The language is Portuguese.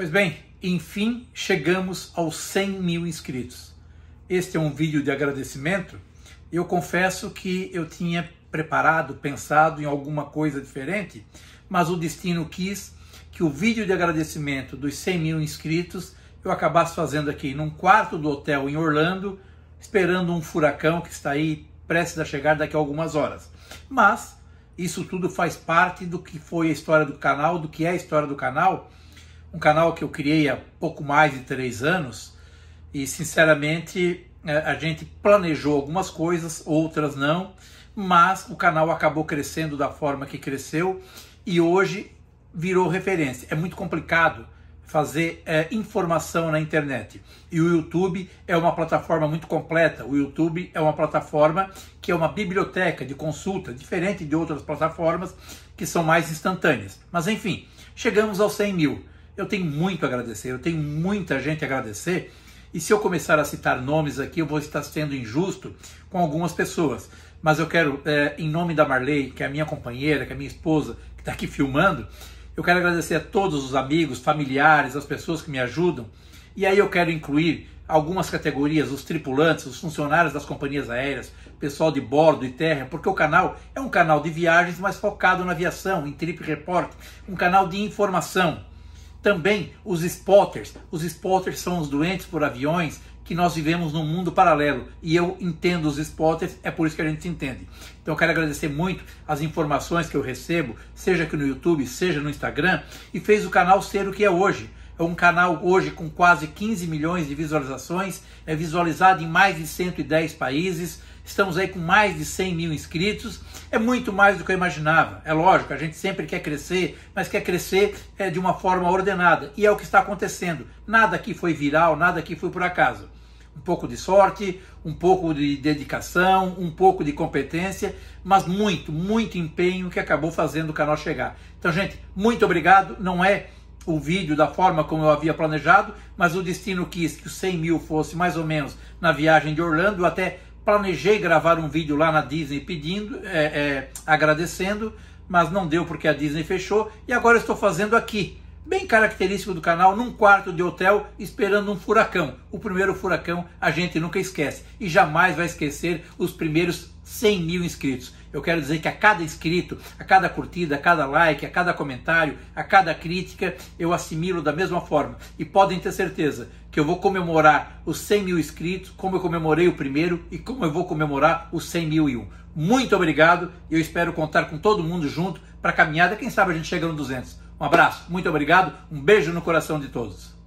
Pois bem, enfim chegamos aos 100 mil inscritos. Este é um vídeo de agradecimento. Eu confesso que eu tinha preparado, pensado em alguma coisa diferente, mas o destino quis que o vídeo de agradecimento dos 100 mil inscritos eu acabasse fazendo aqui num quarto do hotel em Orlando, esperando um furacão que está aí prestes a chegar daqui a algumas horas. Mas isso tudo faz parte do que foi a história do canal, do que é a história do canal um canal que eu criei há pouco mais de três anos e, sinceramente, é, a gente planejou algumas coisas, outras não, mas o canal acabou crescendo da forma que cresceu e hoje virou referência. É muito complicado fazer é, informação na internet. E o YouTube é uma plataforma muito completa. O YouTube é uma plataforma que é uma biblioteca de consulta, diferente de outras plataformas que são mais instantâneas. Mas enfim, chegamos aos 100 mil eu tenho muito a agradecer, eu tenho muita gente a agradecer. E se eu começar a citar nomes aqui, eu vou estar sendo injusto com algumas pessoas. Mas eu quero, é, em nome da Marley, que é a minha companheira, que é a minha esposa, que está aqui filmando, eu quero agradecer a todos os amigos, familiares, as pessoas que me ajudam. E aí eu quero incluir algumas categorias, os tripulantes, os funcionários das companhias aéreas, pessoal de bordo e terra, porque o canal é um canal de viagens, mas focado na aviação, em Trip Report, um canal de informação. Também os spotters. Os spotters são os doentes por aviões que nós vivemos num mundo paralelo. E eu entendo os spotters, é por isso que a gente se entende. Então eu quero agradecer muito as informações que eu recebo, seja aqui no YouTube, seja no Instagram, e fez o canal ser o que é hoje é um canal hoje com quase 15 milhões de visualizações, é visualizado em mais de 110 países, estamos aí com mais de 100 mil inscritos, é muito mais do que eu imaginava. É lógico, a gente sempre quer crescer, mas quer crescer é, de uma forma ordenada, e é o que está acontecendo. Nada aqui foi viral, nada aqui foi por acaso. Um pouco de sorte, um pouco de dedicação, um pouco de competência, mas muito, muito empenho que acabou fazendo o canal chegar. Então, gente, muito obrigado. Não é o vídeo da forma como eu havia planejado, mas o destino quis que os 100 mil fosse mais ou menos na viagem de Orlando. Eu até planejei gravar um vídeo lá na Disney pedindo, é, é, agradecendo, mas não deu porque a Disney fechou. E agora estou fazendo aqui, bem característico do canal, num quarto de hotel esperando um furacão. O primeiro furacão a gente nunca esquece e jamais vai esquecer os primeiros 100 mil inscritos. Eu quero dizer que a cada inscrito, a cada curtida, a cada like, a cada comentário, a cada crítica, eu assimilo da mesma forma. E podem ter certeza que eu vou comemorar os 100 mil inscritos, como eu comemorei o primeiro e como eu vou comemorar os 100 mil e um. Muito obrigado e eu espero contar com todo mundo junto para a caminhada. Quem sabe a gente chega no 200. Um abraço, muito obrigado, um beijo no coração de todos.